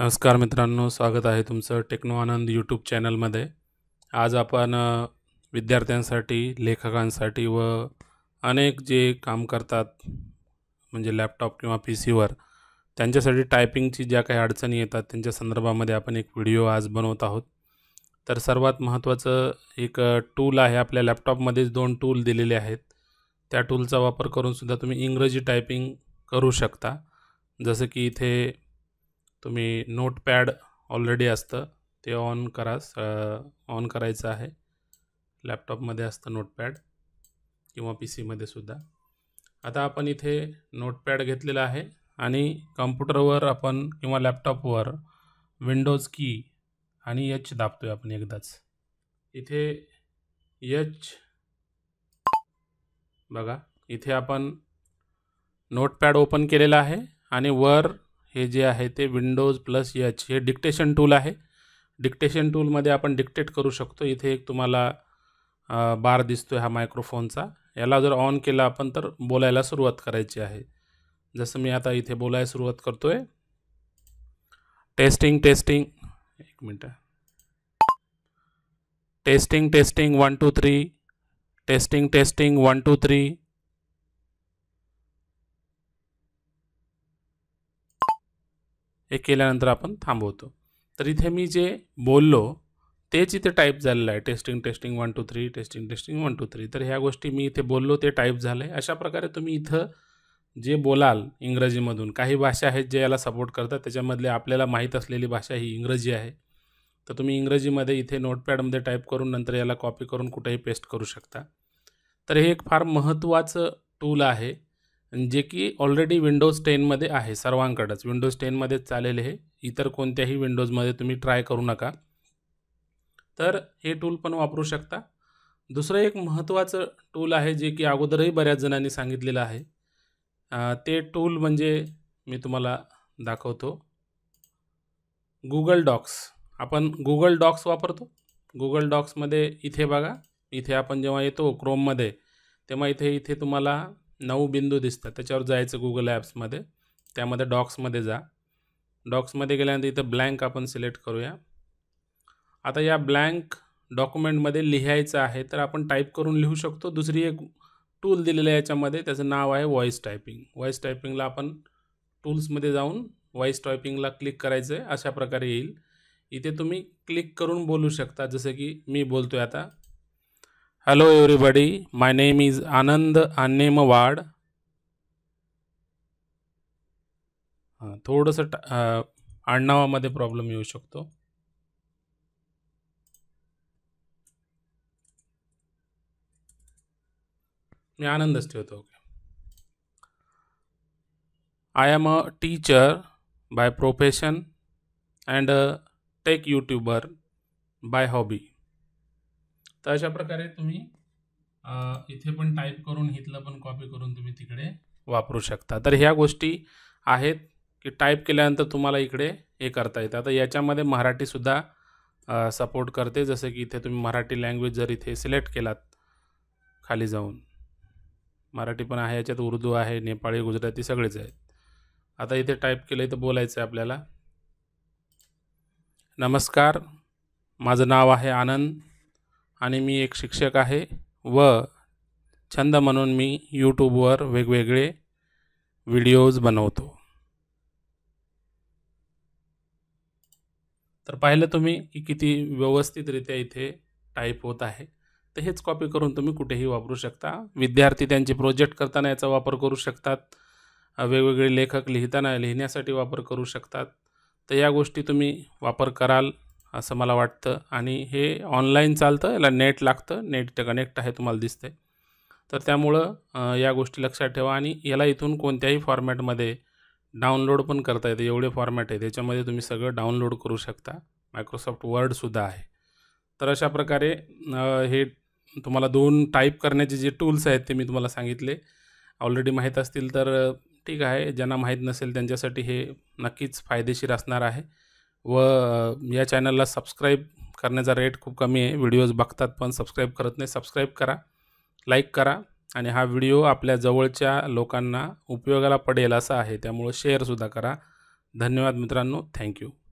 नमस्कार मित्रों स्वागत है तुम्स टेक्नो आनंद यूट्यूब चैनल चॅनलमध्ये आज आपण विद्यार्थ्यांसाठी लेखक व अनेक जे काम करता म्हणजे लॅपटॉप किंवा पी सी वी टाइपिंग ज्या अडचणी ये त्यांच्या संदर्भामध्ये एक वीडियो आज बनोत आहोत तो सर्वतान महत्वाच एक टूल है आपल्या लॅपटॉपमध्येच दोन टूल दिलेले आहेत त्या टूलचा वापर करूनसुद्धा तुम्ही इंग्रजी टाइपिंग करू शकता जस कि इथे तुम्ही नोटपॅड ऑलरेडी असतं ते ऑन करा ऑन करायचं लैपटॉपमदे लॅपटॉपमध्ये असतं नोटपॅड पी सीमध्ये सुद्धा आता अपन इधे नोटपॅड घेतलेला आहे आणि कम्प्युटरवर आपण विंडोज की आणि यच दाबतो आहे आपण एकदाच इधे यच बघा इथे आपण नोटपॅड ओपन के आहे वर हे जे है ते विंडोज प्लस यच हे डिक्टेशन टूल है डिक्टेशन टूलमध्ये आपण डिक्टेट करू शको इधे एक तुम्हारा बार दिसतो हा मैक्रोफोन का ये जर ऑन के आपण तर बोलायला सुरुवात करायची आहे जसं मी आता इधे बोला सुरुआत करतो आहे टेस्टिंग टेस्टिंग एक minute testing testing one two three testing testing one two three हे केल्यानंतर आपण थांबवतो तर इथे मी जे बोललो तेच इथे टाईप झालेलं आहे testing testing one two three testing testing one two three तर ह्या गोष्टी मी इथे बोललो ते टाईप झालं आहे अशा प्रकारे तुम्ही इथं जे बोलाल इंग्रजीमधून काही भाषा आहेत जे याला सपोर्ट करतात त्याच्यामधले आपल्याला माहीत असलेली भाषा ही इंग्रजी आहे तर तुम्ही इंग्रजीमध्ये इथे नोटपॅडमध्ये टाईप करून नंतर याला कॉपी करून कुठेही पेस्ट करू शकता तर हे एक फार महत्त्वाचं टूल आहे जे कि ऑलरेडी विंडोज टेनमध्ये आहे सर्वांकडंच विंडोज टेनमध्येच चालेल हे इतर को ही विंडोज मधे तुम्हें ट्राय करू नका तर हे टूल पपरू शकता दूसर एक महत्वाच टूल है जे की अगोदरही बऱ्याच जणांनी सांगितलेलं आहे ते टूल मजे मैं तुम्हारा दाखवतो गूगल डॉक्स अपन गुगल डॉक्स वापरतो गुगल डॉक्समध्ये इथे बघा इथे अपन जेव येतो क्रोममध्ये तेव्हा इथे इथे तुम्हाला नौ बिंदू दिसतात त्याच्यावर जायचं गुगल ॲप्समध्ये त्यामध्ये डॉक्समध्ये जा डॉक्समध्ये गेल्यानंतर इथं ब्लँक आपण सिलेक्ट करूया आता या ब्लँक डॉक्युमेंटमध्ये लिहायचं है तो आपण टाइप करूँ लिखू शको दूसरी एक टूल दिल्ली है याच्यामध्ये त्याचं नाव आहे व्हॉइस टायपिंग व्हॉइस टायपिंगला आपण टूल्समध्ये जाऊन वॉइस टायपिंगला क्लिक कराए अशा प्रकार येईल तुम्हें क्लिक करूँ बोलू शकता जसं कि मी बोलते आता Hello everybody, my name is Anand Annemawad. थोडंसं आडनावामध्ये प्रॉब्लेम येऊ शकतो मी आनंदच ठेवतो okay I am a teacher by profession and tech YouTuber by hobby तर अशा प्रकारे तुम्ही इथे पण टाईप करून इथलं पण कॉपी करून तुम्ही तिकडे वापरू शकता तर ह्या गोष्टी आहेत की टाईप केल्यानंतर तुम्हाला इकडे हे करता येतं आता याच्यामध्ये मराठीसुद्धा सपोर्ट करते जसं की इथे तुम्ही मराठी लँग्वेज जर इथे सिलेक्ट केलात खाली जाऊन मराठी पण आहे याच्यात उर्दू आहे नेपाळी गुजराती सगळेच आहेत आता इथे टाईप केलं तर बोलायचं आहे आपल्याला नमस्कार माझं नाव आहे आनंद आणि मी एक शिक्षक आहे व छंद म्हणून मी यूट्यूबवर वेगवेगळे व्हिडिओज बनवतो तर पाहिलं तुम्ही की किती व्यवस्थितरित्या इथे टाईप होत आहे तर हेच कॉपी करून तुम्ही कुठेही वापरू शकता विद्यार्थी त्यांचे प्रोजेक्ट करताना याचा वापर करू शकतात वेगवेगळे लेखक लिहिताना लिहिण्यासाठी वापर करू शकतात तर या गोष्टी तुम्ही वापर कराल असं मला वाटतं आणि हे ऑनलाईन चालतं याला नेट लागतं नेट कनेक्ट आहे तुम्हाला दिसतंय तर त्यामुळं या गोष्टी लक्षात ठेवा आणि याला इथून कोणत्याही फॉर्मॅटमध्ये डाउनलोड पण करता येते एवढे फॉर्मॅट आहे त्याच्यामध्ये तुम्ही सगळं डाउनलोड करू शकता मायक्रोसॉफ्ट वर्डसुद्धा आहे तर अशा प्रकारे हे तुम्हाला दोन टाईप करण्याचे जे टूल्स आहेत ते मी तुम्हाला सांगितले ऑलरेडी माहीत असतील तर ठीक आहे ज्यांना माहीत नसेल त्यांच्यासाठी हे नक्कीच फायदेशीर असणार आहे व या चॅनलला सबस्क्राईब करण्याचा रेट खूप कमी आहे व्हिडिओज बघतात पण सबस्क्राईब करत नाही सबस्क्राईब करा लाईक करा आणि हा व्हिडिओ आपल्या जवळच्या लोकांना उपयोगाला पडेल असा आहे त्यामुळं शेअरसुद्धा करा धन्यवाद मित्रांनो थँक्यू